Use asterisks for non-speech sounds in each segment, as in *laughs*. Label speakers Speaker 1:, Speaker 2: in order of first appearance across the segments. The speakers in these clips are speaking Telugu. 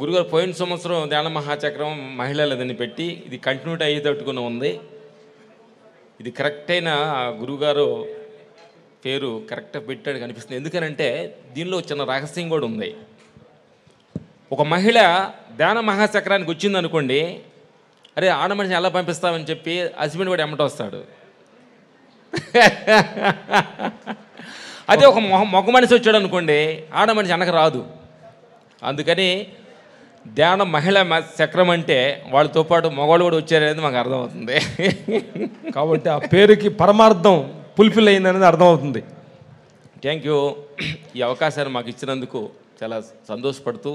Speaker 1: గురుగారు పోయిన సంవత్సరం ధ్యాన మహాచక్రం
Speaker 2: దాన్ని పెట్టి ఇది కంటిన్యూట్ అయ్యేటట్టుకుని ఉంది ఇది కరెక్ట్ అయిన గురుగారు పేరు కరెక్ట్ పెట్టాడు కనిపిస్తుంది ఎందుకనంటే దీనిలో చిన్న రహస్యం కూడా ఉంది ఒక మహిళ ధ్యాన మహాచక్రానికి వచ్చింది అనుకోండి అరే ఆడ మనిషిని ఎలా పంపిస్తామని చెప్పి హస్బెండ్ కూడా ఎమ్మట వస్తాడు అదే ఒక మొగ మనిషి వచ్చాడు అనుకోండి ఆడ మనిషి వెనక రాదు అందుకని ధ్యానం మహిళ చక్రం అంటే వాళ్ళతో పాటు మగవాళ్ళు కూడా వచ్చారనేది మాకు అర్థమవుతుంది కాబట్టి ఆ పేరుకి పరమార్థం ఫుల్ఫిల్ అయిందనేది అర్థమవుతుంది థ్యాంక్ యూ ఈ అవకాశాన్ని మాకు ఇచ్చినందుకు చాలా సంతోషపడుతూ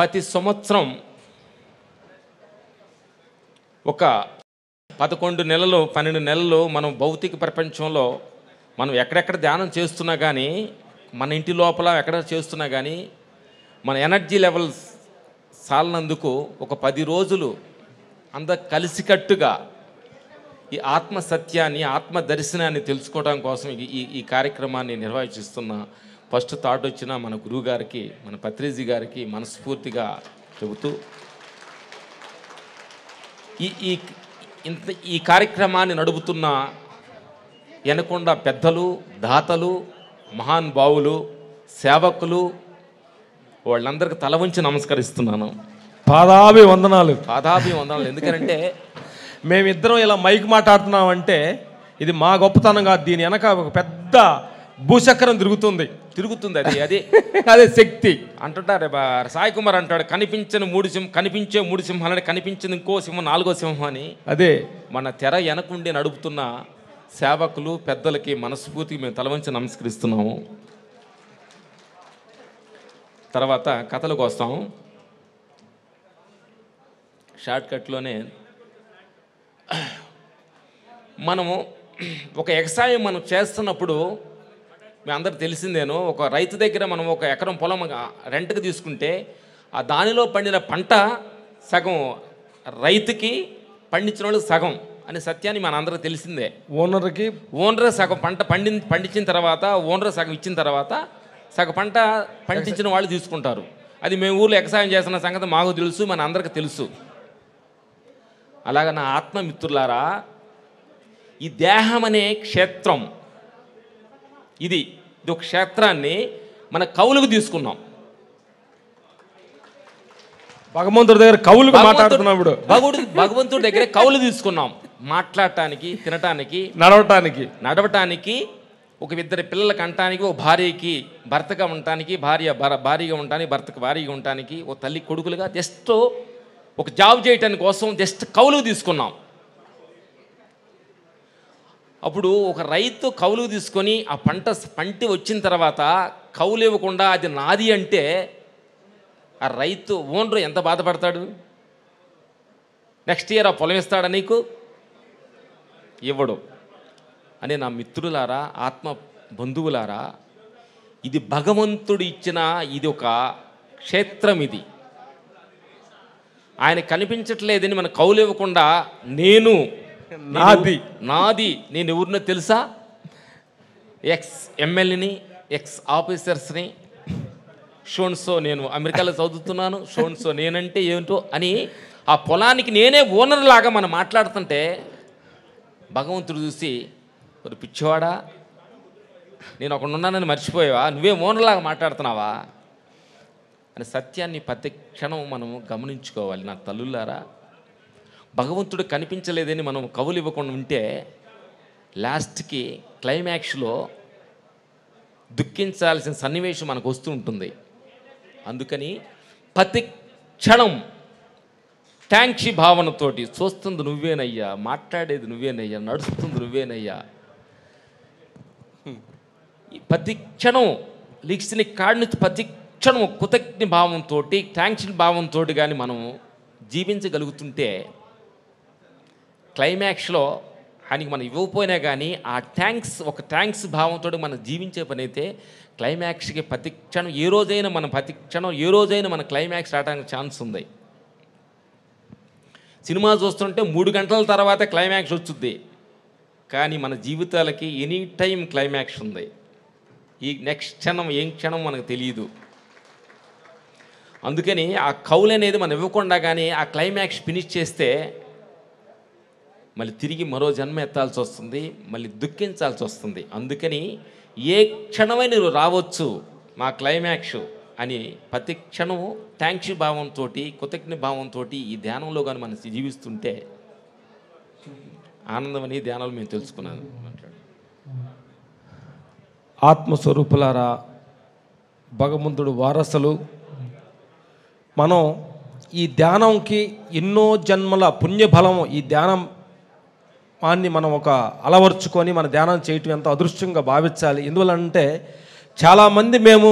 Speaker 2: ప్రతి సంవత్సరం ఒక పదకొండు నెలలు పన్నెండు నెలలు మనం భౌతిక ప్రపంచంలో మనం ఎక్కడెక్కడ ధ్యానం చేస్తున్నా కానీ మన ఇంటి లోపల ఎక్కడ చేస్తున్నా కానీ మన ఎనర్జీ లెవెల్స్ సాలనందుకు ఒక పది రోజులు అంత కలిసికట్టుగా ఈ ఆత్మ సత్యాన్ని ఆత్మ దర్శనాన్ని తెలుసుకోవడం కోసం ఈ ఈ కార్యక్రమాన్ని నిర్వహిస్తున్న ఫస్ట్ థాట్ వచ్చిన మన గురువు గారికి మన పత్రిజీ గారికి మనస్ఫూర్తిగా చెబుతూ ఈ ఈ ఇంత ఈ కార్యక్రమాన్ని నడుపుతున్న వెనకొండ పెద్దలు దాతలు మహాన్ బావులు సేవకులు వాళ్ళందరికీ తల వంచి నమస్కరిస్తున్నాను పాదాభి వందనాలు పాదాభి వందనాలు ఎందుకంటే మేమిద్దరం ఇలా మైక్ మాట్లాడుతున్నామంటే ఇది మా గొప్పతనం కాదు దీని వెనక ఒక పెద్ద భూచక్రం తిరుగుతుంది తిరుగుతుంది అది అది అదే శక్తి అంటుంటారు సాయి కుమార్ అంటాడు కనిపించని మూడు సింహం కనిపించే మూడు సింహాలని కనిపించింది ఇంకో సింహం నాలుగో సింహం అని అదే మన తెర వెనకుండి నడుపుతున్న సేవకులు పెద్దలకి మనస్ఫూర్తికి మేము తలవంచి నమస్కరిస్తున్నాము తర్వాత కథలకు వస్తాం షార్ట్కట్లోనే మనము ఒక వ్యవసాయం మనం చేస్తున్నప్పుడు మీ అందరు తెలిసిందేను ఒక రైతు దగ్గర మనం ఒక ఎకరం పొలం రెంట్కి తీసుకుంటే ఆ దానిలో పండిన పంట సగం రైతుకి పండించిన వాళ్ళకి సగం అనే సత్యాన్ని మన అందరూ తెలిసిందే ఓనర్కి ఓనర్ సగం పంట పండి పండించిన తర్వాత ఓనర్ సగం ఇచ్చిన తర్వాత సగ పంట పండించిన వాళ్ళు తీసుకుంటారు అది మేము ఊర్లో ఎగసాయం చేస్తున్న సంగతి మాకు తెలుసు మన అందరికి తెలుసు అలాగ నా ఆత్మమిత్రులారా ఈ దేహం అనే క్షేత్రం ఇది ఇది ఒక క్షేత్రాన్ని మన కవులకు తీసుకున్నాం భగవంతుడి దగ్గర కవులు మాట్లాడుతున్నప్పుడు భగవడు భగవంతుడి దగ్గర కవులు తీసుకున్నాం మాట్లాడటానికి తినటానికి నడవటానికి నడవటానికి ఒక ఇద్దరు పిల్లలకు కంటానికి ఓ భార్యకి భర్తగా ఉండటానికి భార్య భార భారీగా ఉండటానికి భర్తకు భారీగా ఉండటానికి ఓ తల్లి కొడుకులుగా జస్ట్ ఒక జాబ్ చేయటానికి కోసం జస్ట్ కౌలు తీసుకున్నాం అప్పుడు ఒక రైతు కౌలు తీసుకొని ఆ పంట పంట వచ్చిన తర్వాత కౌలు ఇవ్వకుండా అది నాది అంటే ఆ రైతు ఓనరు ఎంత బాధపడతాడు నెక్స్ట్ ఇయర్ ఆ పొలం ఇస్తాడా నీకు ఇవ్వడు అనే నా మిత్రులారా ఆత్మ బంధువులారా ఇది భగవంతుడు ఇచ్చిన ఇది ఒక క్షేత్రం ఇది ఆయన కనిపించట్లేదని మన కౌలు ఇవ్వకుండా నేను నాది నాది నేను ఎవరినో తెలుసా ఎక్స్ ఎమ్మెల్యేని ఎక్స్ ఆఫీసర్స్ని షోన్సో నేను అమెరికాలో చదువుతున్నాను షోన్సో నేనంటే ఏమిటో అని ఆ పొలానికి నేనే ఓనర్ లాగా మనం మాట్లాడుతుంటే భగవంతుడు చూసి మరి పిచ్చివాడా నేను ఉన్నానని మర్చిపోయావా నువ్వే ఓనర్లాగా మాట్లాడుతున్నావా అని సత్యాన్ని ప్రతి క్షణం మనం గమనించుకోవాలి నా తల్లులారా భగవంతుడు కనిపించలేదని మనం కవులు ఇవ్వకుండా ఉంటే లాస్ట్కి క్లైమాక్స్లో దుఃఖించాల్సిన సన్నివేశం మనకు వస్తూ ఉంటుంది అందుకని ప్రతి క్షణం ట్యాంక్షి భావనతోటి చూస్తుంది నువ్వేనయ్యా మాట్లాడేది నువ్వేనయ్యా నడుస్తుంది నువ్వేనయ్యా ప్రతి క్షణం లిక్స్ని కాడిని ప్రతి క్షణం కృతజ్ఞ భావంతో ట్యాంక్షన్ భావంతో కానీ మనం జీవించగలుగుతుంటే క్లైమాక్స్లో ఆయనకి మనం ఇవ్వకపోయినా కానీ ఆ థ్యాంక్స్ ఒక థ్యాంక్స్ భావంతో మనం జీవించే పని అయితే క్లైమాక్స్కి ప్రతి క్షణం ఏ రోజైనా మన ప్రతి క్షణం ఏ రోజైనా మన క్లైమాక్స్ రావడానికి ఛాన్స్ ఉంది సినిమా చూస్తుంటే మూడు గంటల తర్వాత క్లైమాక్స్ వచ్చుద్ది కానీ మన జీవితాలకి ఎనీ టైం క్లైమాక్స్ ఉంది ఈ నెక్స్ట్ క్షణం ఏం క్షణం మనకు తెలియదు అందుకని ఆ కౌలు అనేది మనం ఇవ్వకుండా కానీ ఆ క్లైమాక్స్ ఫినిష్ చేస్తే మళ్ళీ తిరిగి మరో జన్మ ఎత్తాల్సి వస్తుంది మళ్ళీ దుఃఖించాల్సి వస్తుంది అందుకని ఏ క్షణమైన రావచ్చు మా క్లైమాక్స్ అని ప్రతి క్షణం థ్యాంక్స్ భావంతో కృతజ్ఞ భావంతో ఈ ధ్యానంలో కానీ మనం జీవిస్తుంటే ఆనందం అని ధ్యానాలు మేము తెలుసుకున్నాను ఆత్మస్వరూపులారా భగవంతుడు వారసులు మనం ఈ ధ్యానంకి ఎన్నో జన్మల పుణ్యఫలం ఈ ధ్యానం మాన్ని మనం ఒక అలవర్చుకొని మన ధ్యానం చేయటం ఎంతో అదృష్టంగా భావించాలి అంటే చాలామంది మేము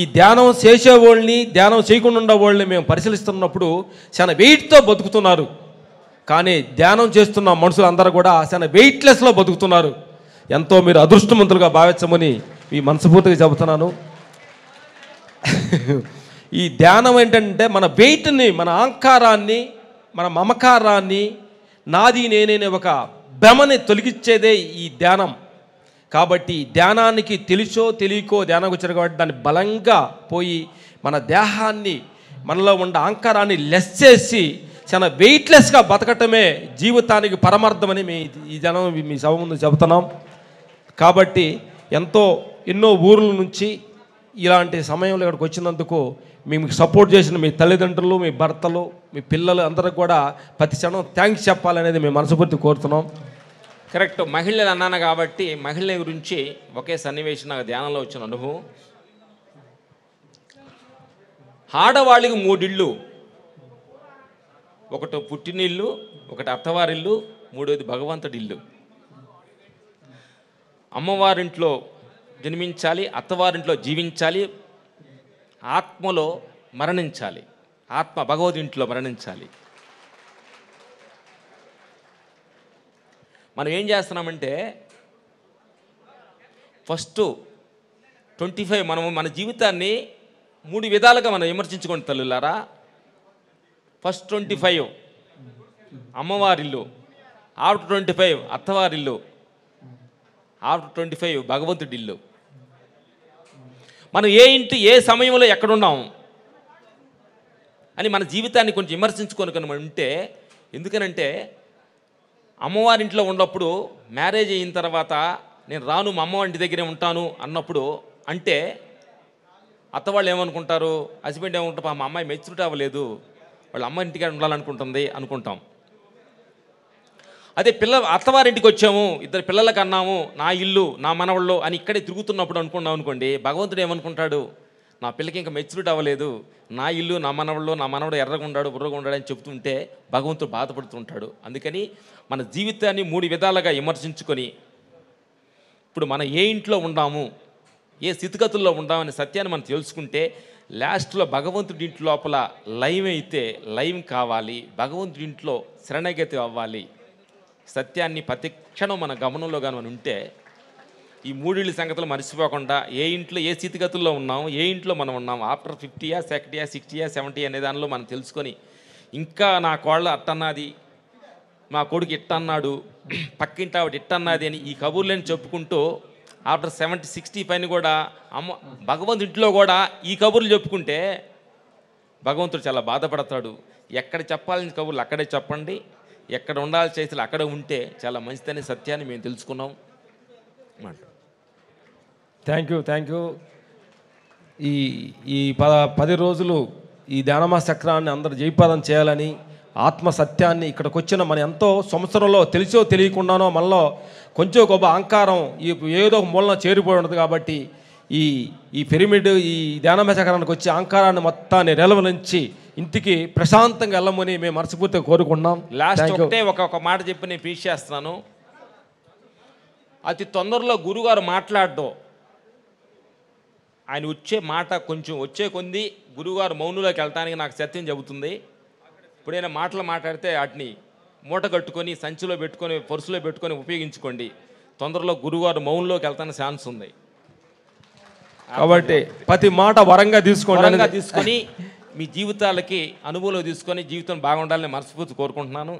Speaker 2: ఈ ధ్యానం చేసేవాళ్ళని ధ్యానం చేయకుండా ఉండేవాళ్ళని మేము పరిశీలిస్తున్నప్పుడు చాలా వెయిట్తో బతుకుతున్నారు కానీ ధ్యానం చేస్తున్న మనుషులందరూ కూడా చాలా వెయిట్లెస్లో బతుకుతున్నారు ఎంతో మీరు అదృష్టవంతులుగా భావించమని మీ మనస్ఫూర్తిగా చెబుతున్నాను ఈ ధ్యానం ఏంటంటే మన వెయిట్ని మన అహంకారాన్ని మన మమకారాన్ని నాది నేనే ఒక భ్రమని తొలగించేదే ఈ ధ్యానం కాబట్టి ధ్యానానికి తెలుసో తెలియకో ధ్యానం వచ్చారు కాబట్టి దాన్ని బలంగా పోయి మన దేహాన్ని మనలో ఉన్న అహంకారాన్ని లెస్ చేసి చాలా వెయిట్లెస్గా బతకటమే జీవితానికి పరమార్థమని మీ ఈ జనం మీ సభ ముందు చెబుతున్నాం కాబట్టి ఎంతో ఎన్నో ఊర్ల నుంచి ఇలాంటి సమయంలో ఇక్కడికి వచ్చినందుకు మేము సపోర్ట్ చేసిన మీ తల్లిదండ్రులు మీ భర్తలు మీ పిల్లలు అందరూ కూడా ప్రతి క్షణం థ్యాంక్స్ చెప్పాలనేది మేము మనస్ఫూర్తి కోరుతున్నాం కరెక్ట్ మహిళలు అన్నాను కాబట్టి మహిళల గురించి ఒకే సన్నివేశం నాకు ధ్యానంలో వచ్చిన అనుభవం ఆడవాళ్ళకి మూడిళ్ళు ఒకటి పుట్టినిళ్ళు ఒకటి అత్తవారిల్లు మూడోది భగవంతుడి ఇల్లు అమ్మవారింట్లో జన్మించాలి అత్తవారింట్లో జీవించాలి ఆత్మలో మరణించాలి ఆత్మ ఇంట్లో మరణించాలి మనం ఏం చేస్తున్నామంటే ఫస్ట్ ట్వంటీ ఫైవ్ మనము మన జీవితాన్ని మూడు విధాలుగా మనం విమర్శించుకోండి తల్లులారా ఫస్ట్ ట్వంటీ ఫైవ్ అమ్మవారిల్లు ఆఫ్టర్ ట్వంటీ ఫైవ్ అత్తవారిల్లు ఆఫ్టర్ ట్వంటీ ఫైవ్ భగవంతుడి ఇల్లు మనం ఏ ఇంటి ఏ సమయంలో ఎక్కడున్నాం అని మన జీవితాన్ని కొంచెం విమర్శించుకొని కనుక ఉంటే ఎందుకనంటే అమ్మవారింట్లో ఉన్నప్పుడు మ్యారేజ్ అయిన తర్వాత నేను రాను మా అమ్మవారింటి దగ్గరే ఉంటాను అన్నప్పుడు అంటే అత్త వాళ్ళు ఏమనుకుంటారు హస్బెండ్ ఏమనుకుంటారు మా అమ్మాయి మెచ్యూరిటీ అవ్వలేదు వాళ్ళ అమ్మ ఇంటికాడ ఉండాలనుకుంటుంది అనుకుంటాం అదే పిల్ల అత్తవారింటికి వచ్చాము ఇద్దరు పిల్లలకు అన్నాము నా ఇల్లు నా మనవాళ్ళు అని ఇక్కడే తిరుగుతున్నప్పుడు అనుకున్నాం అనుకోండి భగవంతుడు ఏమనుకుంటాడు నా పిల్లకి ఇంకా మెచ్యూరిటీ అవ్వలేదు నా ఇల్లు నా మనవాళ్ళు నా మనవడు ఎర్రగుండాడు బుర్రగుండాడు అని చెబుతుంటే భగవంతుడు బాధపడుతుంటాడు అందుకని మన జీవితాన్ని మూడు విధాలుగా విమర్శించుకొని ఇప్పుడు మనం ఏ ఇంట్లో ఉన్నాము ఏ స్థితిగతుల్లో ఉన్నామనే సత్యాన్ని మనం తెలుసుకుంటే లాస్ట్లో భగవంతుడి ఇంటి లోపల లైవ్ అయితే లైవ్ కావాలి భగవంతుడి ఇంట్లో శరణగతి అవ్వాలి సత్యాన్ని ప్రతి క్షణం మన గమనంలో కానీ మనం ఉంటే ఈ మూడిళ్ళ సంగతులు మర్చిపోకుండా ఏ ఇంట్లో ఏ స్థితిగతుల్లో ఉన్నాం ఏ ఇంట్లో మనం ఉన్నాం ఆఫ్టర్ ఫిఫ్టీయా సెకంటీయా సిక్స్టీయా సెవెంటీ అనే దానిలో మనం తెలుసుకొని ఇంకా నా కోళ్ళ అట్టన్నది మా కొడుకు ఇట్టన్నాడు పక్కింటి ఆవిడ ఇట్టన్నది అని ఈ కబుర్లని చెప్పుకుంటూ ఆఫ్టర్ సెవెంటీ సిక్స్టీ పైన కూడా అమ్మ భగవంతు ఇంట్లో కూడా ఈ కబుర్లు చెప్పుకుంటే భగవంతుడు చాలా బాధపడతాడు ఎక్కడ చెప్పాలని కబుర్లు అక్కడే చెప్పండి ఎక్కడ ఉండాల్సి చేతులు అక్కడ ఉంటే చాలా మంచిదని సత్యాన్ని మేము తెలుసుకున్నాం థ్యాంక్ యూ థ్యాంక్ యూ ఈ ఈ పద పది రోజులు ఈ ధ్యానమా చక్రాన్ని అందరు జయపాదం చేయాలని ఆత్మ సత్యాన్ని ఇక్కడికి వచ్చిన మన ఎంతో సంవత్సరంలో తెలిసో తెలియకుండానో మనలో కొంచెం గొప్ప అహంకారం ఈ ఏదో మూలన చేరిపోయి ఉండదు కాబట్టి ఈ ఈ పిరమిడ్ ఈ ధ్యానమా చక్రానికి వచ్చి అహంకారాన్ని మొత్తాన్ని రెలవలించి ఇంటికి ప్రశాంతంగా వెళ్ళమని మేము మనస్ఫూర్తిగా కోరుకుంటున్నాం లాస్ట్ ఒకటే ఒక ఒక మాట చెప్పి నేను ఫీచ్ చేస్తున్నాను అతి తొందరలో గురుగారు మాట్లాడడం ఆయన వచ్చే మాట కొంచెం వచ్చే కొంది గురుగారు మౌనులోకి వెళ్ళటానికి నాకు సత్యం చెబుతుంది ఇప్పుడైనా మాటలు మాట్లాడితే వాటిని మూట కట్టుకొని సంచిలో పెట్టుకొని పొరుసులో పెట్టుకొని ఉపయోగించుకోండి తొందరలో గురుగారు మౌన్లోకి వెళ్తానికి ఛాన్స్ ఉంది కాబట్టి ప్రతి మాట వరంగా తీసుకోండి తీసుకొని మీ జీవితాలకి అనుభవంలో తీసుకొని జీవితం బాగుండాలని మనస్ఫూర్తి కోరుకుంటున్నాను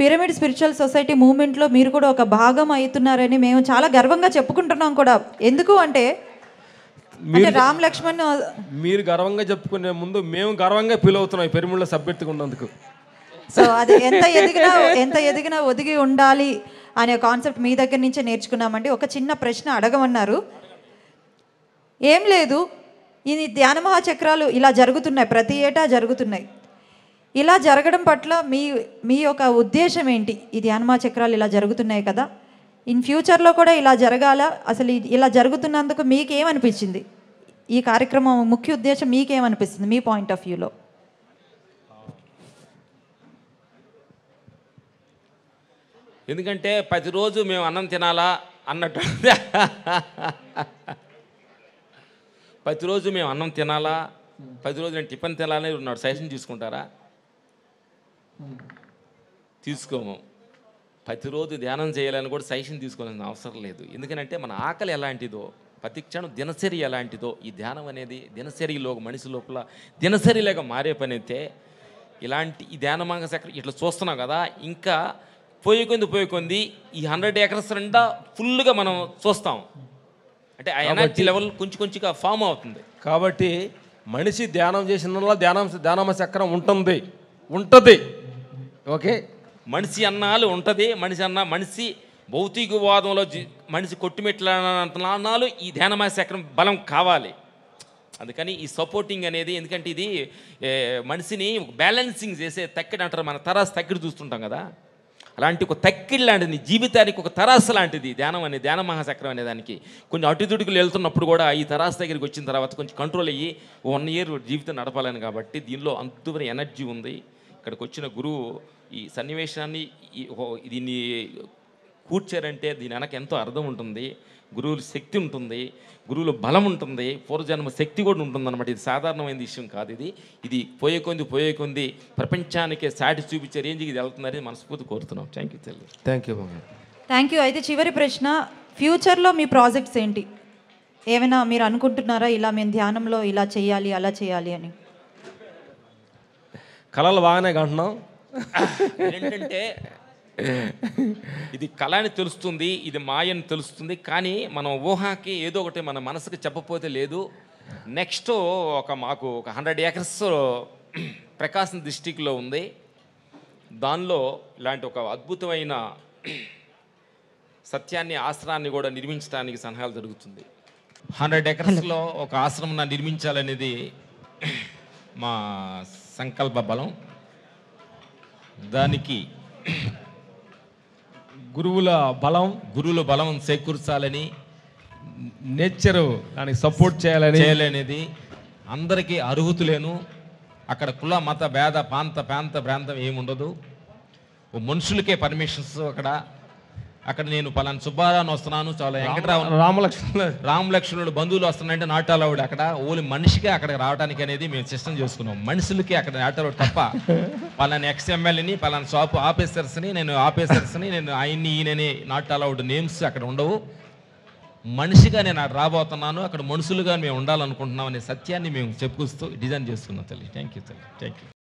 Speaker 1: పిరమిడ్ స్పిరిచువల్ సొసైటీ మూవ్మెంట్లో మీరు కూడా ఒక భాగం అవుతున్నారని మేము చాలా గర్వంగా చెప్పుకుంటున్నాం కూడా ఎందుకు అంటే మీరు రామ్ లక్ష్మణ్
Speaker 2: మీరు గర్వంగా చెప్పుకునే ముందు మేము గర్వంగా ఫీల్ అవుతున్నాం ఈ లో సభ్యర్థిగా ఉన్నందుకు సో అది ఎంత ఎదిగినా ఎంత
Speaker 1: ఎదిగినా ఒదిగి ఉండాలి అనే కాన్సెప్ట్ మీ దగ్గర నుంచే నేర్చుకున్నామండి ఒక చిన్న ప్రశ్న అడగమన్నారు ఏం లేదు ఇది ధ్యాన మహాచక్రాలు ఇలా జరుగుతున్నాయి ప్రతి ఏటా జరుగుతున్నాయి ఇలా జరగడం పట్ల మీ మీ యొక్క ఉద్దేశం ఏంటి ఈ ధ్యాన మహాచక్రాలు ఇలా జరుగుతున్నాయి కదా ఇన్ ఫ్యూచర్లో కూడా ఇలా జరగాల అసలు ఇలా జరుగుతున్నందుకు మీకేమనిపించింది ఈ కార్యక్రమం ముఖ్య ఉద్దేశం మీకేమనిపిస్తుంది మీ పాయింట్ ఆఫ్ వ్యూలో
Speaker 2: ఎందుకంటే ప్రతిరోజు మేము అన్నం తినాలా అన్నట్టు *laughs* ప్రతిరోజు మేము అన్నం తినాలా పది రోజులు నేను టిఫిన్ తినాలని ఉన్నాడు సజెషన్ తీసుకుంటారా తీసుకోము ప్రతిరోజు ధ్యానం చేయాలని కూడా సజెషన్ తీసుకోవాల్సిన అవసరం లేదు ఎందుకంటే మన ఆకలి ఎలాంటిదో ప్రతిక్షణం దినచర్య ఎలాంటిదో ఈ ధ్యానం అనేది దినచర్యలో మనిషి లోపల దినచర్యలాగా మారే పని అయితే ఇలాంటి ఈ ధ్యానమాంగ సెక్ర ఇట్లా చూస్తున్నాం కదా ఇంకా పోయి కొంది పోయి కొంది ఈ హండ్రెడ్ ఏకర్స్ రెండా ఫుల్గా మనం చూస్తాం అంటే ఆ ఎనర్జీ లెవెల్ కొంచెం కొంచెంగా ఫామ్ అవుతుంది కాబట్టి మనిషి ధ్యానం చేసిన ధ్యానం ధ్యానమ చక్రం ఉంటుంది ఉంటుంది ఓకే మనిషి అన్నాలు ఉంటుంది మనిషి అన్న మనిషి భౌతికవాదంలో మనిషి కొట్టుమిట్లాలు ఈ ధ్యానమాయ చక్రం బలం కావాలి అందుకని ఈ సపోర్టింగ్ అనేది ఎందుకంటే ఇది మనిషిని బ్యాలెన్సింగ్ చేసే తక్కిడి అంటారు మన తరాస్ తక్కిడి చూస్తుంటాం కదా అలాంటి ఒక తక్కిడి లాంటిది జీవితానికి ఒక తరాసు లాంటిది ధ్యానం అనే ధ్యాన మహాచక్రం అనే దానికి అటు అటుదుడుకులు వెళ్తున్నప్పుడు కూడా ఈ తరాసు దగ్గరికి వచ్చిన తర్వాత కొంచెం కంట్రోల్ అయ్యి వన్ ఇయర్ జీవితం నడపాలని కాబట్టి దీనిలో అంతుమైన ఎనర్జీ ఉంది ఇక్కడికి వచ్చిన గురువు ఈ సన్నివేశాన్ని దీన్ని కూర్చారంటే దీని వెనక ఎంతో అర్థం ఉంటుంది గురువుల శక్తి ఉంటుంది గురువుల బలం ఉంటుంది పూర్వజన్మ శక్తి కూడా ఉంటుందన్నమాట ఇది సాధారణమైన విషయం కాదు ఇది ఇది పోయే కొంది పోయే కొంది ప్రపంచానికే సాటి చూపించే రేంజ్కి ఇది వెళ్తుందని మనస్ఫూర్తి కోరుతున్నాం థ్యాంక్ యూ తల్లి థ్యాంక్ యూ
Speaker 1: థ్యాంక్ యూ అయితే చివరి ప్రశ్న ఫ్యూచర్లో మీ ప్రాజెక్ట్స్ ఏంటి ఏమైనా మీరు అనుకుంటున్నారా ఇలా మేము ధ్యానంలో ఇలా చేయాలి అలా చేయాలి అని
Speaker 2: కళలు బాగానే కంటున్నాం *laughs* ఏంటంటే *laughs* ఇది కళ అని తెలుస్తుంది ఇది మాయ అని తెలుస్తుంది కానీ మనం ఊహాకి ఏదో ఒకటి మన మనసుకు చెప్పపోతే లేదు నెక్స్ట్ ఒక మాకు ఒక హండ్రెడ్ ఏకర్స్ *clears throat* ప్రకాశం డిస్టిక్లో ఉంది దానిలో ఇలాంటి ఒక అద్భుతమైన *clears throat* సత్యాన్ని ఆశ్రాన్ని కూడా నిర్మించడానికి సలహాలు జరుగుతుంది హండ్రెడ్ ఎకర్స్లో ఒక ఆశ్రమం నిర్మించాలనేది *clears throat* మా సంకల్ప బలం దానికి గురువుల బలం గురువుల బలం చేకూర్చాలని నేచర్ దానికి సపోర్ట్ చేయాలని చేయలేనిది అందరికీ అర్హుతులేను అక్కడ కుల మత భేద ప్రాంత ప్రాంత ప్రాంతం ఏముండదు మనుషులకే పర్మిషన్స్ అక్కడ అక్కడ నేను పలానా సుబ్బారాన్ని వస్తున్నాను చాలా వెంకటరావు రామలక్ష్మణులు రామలక్ష్మణుడు బంధువులు వస్తున్నాయంటే నాటాలవుడు అక్కడ ఓలి మనిషికే అక్కడికి రావడానికి అనేది మేము సిస్టమ్ చేసుకున్నాం మనుషులకి అక్కడ నాటాలవుడు తప్ప పలాని ఎక్స్ ఎమ్మెల్యేని పలానా షాపు ఆఫీసర్స్ని నేను ఆఫీసర్స్ని నేను ఆయన్ని ఈయనని నాటాలవుడు నేమ్స్ అక్కడ ఉండవు మనిషిగా నేను అక్కడ రాబోతున్నాను అక్కడ మనుషులుగా మేము ఉండాలనుకుంటున్నాం అనే సత్యాన్ని మేము చెప్పుకొస్తూ డిజైన్ చేసుకున్నాం తల్లి థ్యాంక్ యూ తల్లి థ్యాంక్ యూ